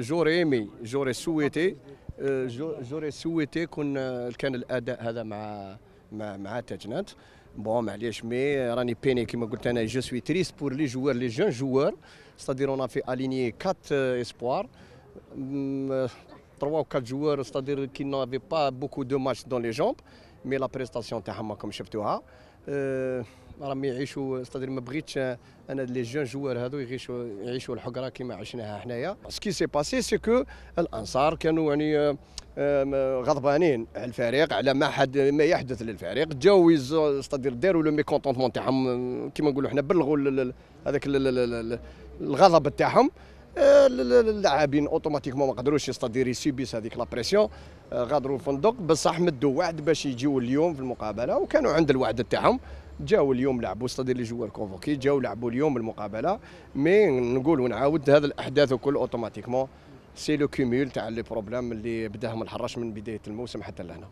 جوري مي جوري سويتي آه، جوري سويتي كون آه، كان الاداء هذا مع مع مع تاجنات بون معليش مي راني بيني كيما قلت انا جو سوي تريس بور لي جوار لي جون جوار ستادير اون في اليني كات اسبوار 3 و 4 جوار ستادير كي افي با بوكو دو ماتش دون لي جومب مي لا بريستاسيون تاعهم راكم شفتوها راهم يعيشوا استادير ما بغيتش انا لي جون جوار هذو يعيشوا يعيشوا الحقره كما عشناها حنايا سكي سي باسي سي كو الانصار كانوا يعني غضبانين على الفريق على ما حد ما يحدث للفريق جاو استادير داروا لو ميكونتونتمون تاعهم كما نقولوا حنا بلغوا هذاك الغضب تاعهم اللاعبين اوتوماتيكمون ما قدروش يستدير يسيبيس هذيك لا بريسيون غادروا الفندق بصح مدوا وعد باش يجيو اليوم في المقابله وكانوا عند الوعد تاعهم جاو اليوم لعبوا ستادير لي جوار كونفوكي جاو لعبوا اليوم المقابله مي نقول ونعاود هذا الاحداث وكل اوتوماتيكمون سي لو كوميول تاع لي بروبليم اللي بداهم الحراش من بدايه الموسم حتى لهنا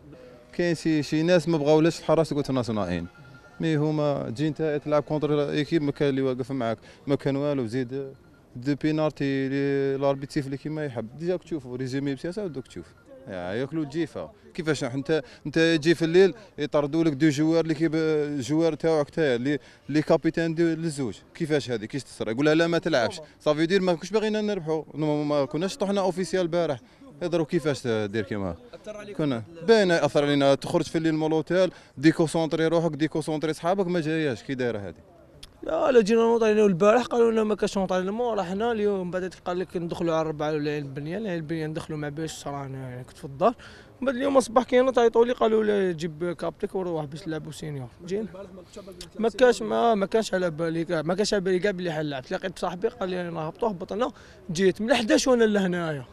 كاين شي شي ناس ما بغاولاش تقول انترناسيونالين مي هما تجي انت تلعب كونتر ايكيب ما كان اللي واقف معاك ما كان والو زيد دو بينالتي لاربيتيف اللي كيما يحب ديجا تشوفوا ريزومي بسياسه ودوك تشوفوا آه، ياكلوا الجيفه كيفاش انت انت تجي في الليل يطردوا لك دو جوار اللي جوار تاعك تاع اللي لي كابيتان للزوج كيفاش هذه كيش تصرى يقول لها لا ما تلعبش صافي دير ما كنتش باغينا نربحوا ما كناش طحنا اوفيسيال البارح يضروا كيفاش دير كيما كنا باين اثر علينا تخرج في الليل من الاوتيل ديكونسونطري روحك ديكونسونطري صحابك ما جاياش كي دايره هذه لا لا جينا نوط علينا البارح قالوا لنا ما كاش نوط علينا مورا حنا اليوم بعد قال لك ندخلوا على الربعه ولا البنيه لا البنيه ندخلوا مع باش صرا انا كنت في الدار من بعد اليوم الصباح كاين نوط عيطوا لي قالوا لي جيب كابتك وروح باش تلعبوا سينيور جينا ما كاش ما ما كانش على بالي ما كانش على بالي كاع بلي حلعت لقيت صاحبي قال لي انا هبطوا هبطنا جيت من 11 وانا لهنايا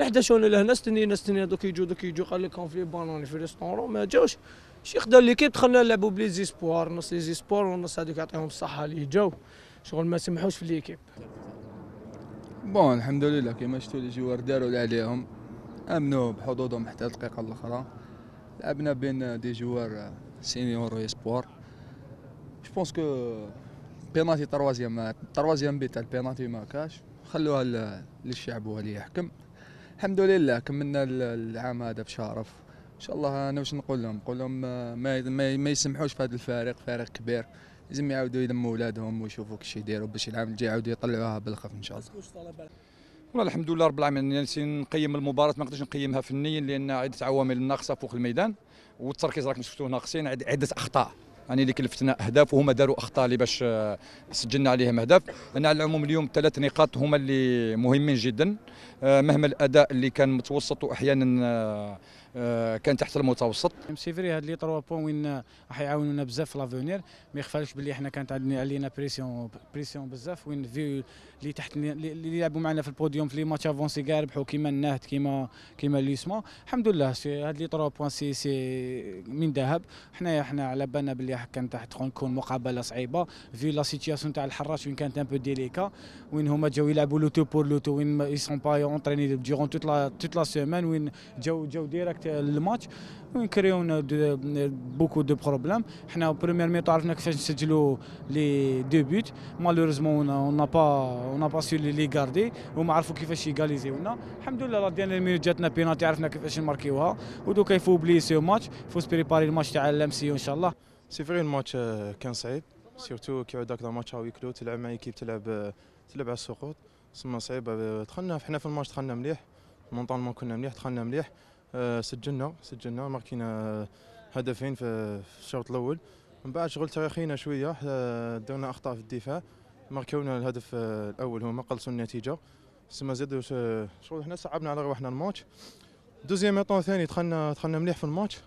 من 11 وانا لهنا استنينا استنينا دوك يجوا دوك يجوا قال لك كونفلي بانوني في ريستورون ما جاوش شي خدا ليكيب دخلنا نلعبوا بلي زيسبوار نص لي زيسبوار ونص هذوك يعطيهم الصحه اللي جاو شغل ما سمحوش في ليكيب بون الحمد لله كيما شفتوا لي جوار داروا عليهم امنوا بحظوظهم حتى الدقيقه الاخرى لعبنا بين دي جوار سينيور ويسبوار جو بونس كو بيناتي تروازيام تروازيام بيت تاع البيناتي ما كاش خلوها للشعب هو اللي يحكم الحمد لله كملنا العام هذا بشرف ان شاء الله انا واش نقول لهم نقول لهم آه، ما, ما, ما يسمحوش في هذا الفريق فريق كبير لازم يعاودوا يلموا ولادهم ويشوفوا كيش يديروا باش العام الجاي يعاودوا يطلعوها بالخف ان شاء الله والله الحمد لله رب العالمين يعني نسي نقيم المباراه ما نقدرش نقيمها فنيا لان عده عوامل ناقصه فوق الميدان والتركيز راكم شفتوه ناقصين عده اخطاء يعني اللي كلفتنا اهداف وهما داروا اخطاء اللي باش آه، سجلنا عليهم اهداف انا على العموم اليوم ثلاث نقاط هما اللي مهمين جدا آه، مهما الاداء اللي كان متوسط واحيانا آه، كان تحت المتوسط فري هاد لي 3 بوان وين آه، راح يعاونونا بزاف في لافونير ما يخفالش باللي حنا كانت عندنا علينا بريسيون بريسيون بزاف وين في اللي تحت اللي لعبوا معنا في البوديوم في لي ماتش افونسي كاع ربحوا كيما النهد كيما كيما ليسما الحمد لله هاد لي 3 بوان سي سي من ذهب حنايا حنا على بالنا باللي كانت تحت تكون مقابله صعيبه في لا سيتياسيون تاع الحراش وين كانت ان بو ديليكا وين هما جاو يلعبوا لوتو بور لوتو وين اي سون با اونتريني دورون توت لا توت لا سيمان وين جاو جاو ديريكت الماتش ويكريونا بوكو دو بروبليم حنا بريمير ميتو عرفنا كيفاش نسجلوا لي دو بوت مالوريزمون اون با اون با سي لي غاردي وما عرفوا كيفاش يغاليزيونا الحمد لله لا ديال المينوت جاتنا بينالتي عرفنا كيفاش نماركيوها ودوكا يفو بلي سي ماتش فو سبريباري الماتش تاع سي ان شاء الله سي فري الماتش كان صعيب سيرتو كي يعود هكذا ماتش هاوي كلو تلعب مع ايكيب تلعب تلعب على السقوط تسمى صعيب دخلنا حنا في الماتش دخلنا مليح مونطالمون كنا مليح دخلنا مليح آه، سجلنا سجلنا ماركينا هدفين في الشوط الاول من بعد شغل تراخينا شويه آه، درنا اخطاء في الدفاع ماركونا الهدف آه، الاول هما قلصوا النتيجه سما زادوا شغل حنا صعبنا على رواحنا الماتش دوزيام ايطون ثاني دخلنا دخلنا مليح في الماتش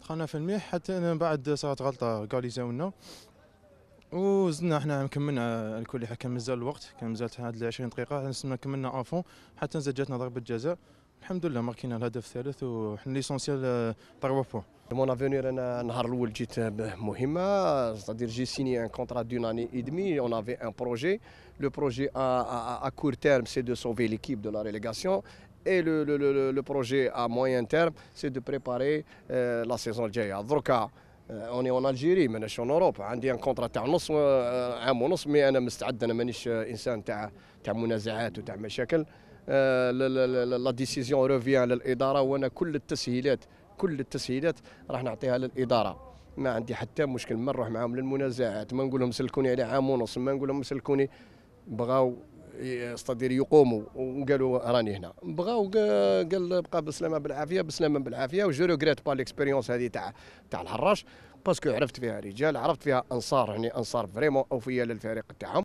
دخلنا في المليح حتى من بعد صارت غلطه و وزدنا احنا كملنا الكل حكم مازال الوقت كان مازال هاد 20 دقيقه نستنى كملنا افون حتى نزل جاتنا ضربه جزاء الحمد لله ماركينا الهدف الثالث وحنا ليسونسيال 3 بوان مون افونير انا النهار الاول جيت مهمه ستادير جي سيني ان كونترا دون اني اي دمي اون افي ان بروجي لو بروجي ا كور تيرم سي دو سوفي ليكيب دو لا ريليغاسيون اي لو لو le, le, projet à moyen terme, c'est de préparer euh, la saison algérienne. Euh, on est ماناش en عندي ان كونترا تاع نص عام ونص مي انا مستعد انا مانيش انسان تاع تاع منازعات وتاع مشاكل آه، لا ديسيزيون روفيان للاداره وانا كل التسهيلات كل التسهيلات راح نعطيها للاداره ما عندي حتى مشكل ما نروح معاهم للمنازعات ما نقول لهم سلكوني على عام ونص ما نقول لهم سلكوني بغاو استدير يقوموا وقالوا راني هنا بغاو قال بقى بالسلامه بالعافيه بالسلامه بالعافيه وجو ريغريت با ليكسبيريونس هذه تاع تاع الحراش باسكو عرفت فيها رجال عرفت فيها انصار يعني انصار فريمون اوفيه للفريق تاعهم